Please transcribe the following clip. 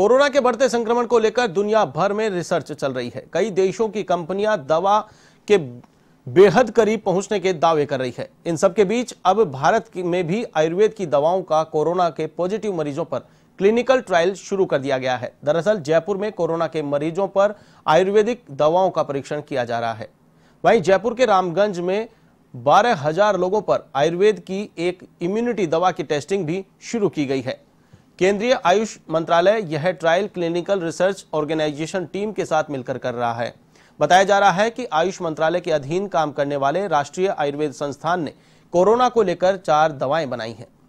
corona के बढ़ते संक्रमण को लेकर दुनिया भर में रिसर्च चल रही है कई देशों की कंपनियां दवा के बेहद करीब पहुंचने के दावे कर रही है इन सबके बीच अब भारत में भी आयुर्वेद की दवाओं का कोरोना के पॉजिटिव मरीजों पर क्लिनिकल ट्रायल शुरू कर दिया गया है दरअसल जयपुर में कोरोना के मरीजों पर आयुर्वेदिक दवाओं का परीक्षण किया जा रहा है वहीं जयपुर के रामगंज में बारह हजार लोगों पर आयुर्वेद की एक इम्यूनिटी दवा की टेस्टिंग भी शुरू की गई है केंद्रीय आयुष मंत्रालय यह trial clinical research organization team के साथ मिलकर कर रहा है बताया जा रहा है कि आयुष मंत्रालय के अधीन काम करने वाले राष्ट्रीय आयुर्वेद संस्थान ने कोरोना को लेकर चार दवाएं बनाई हैं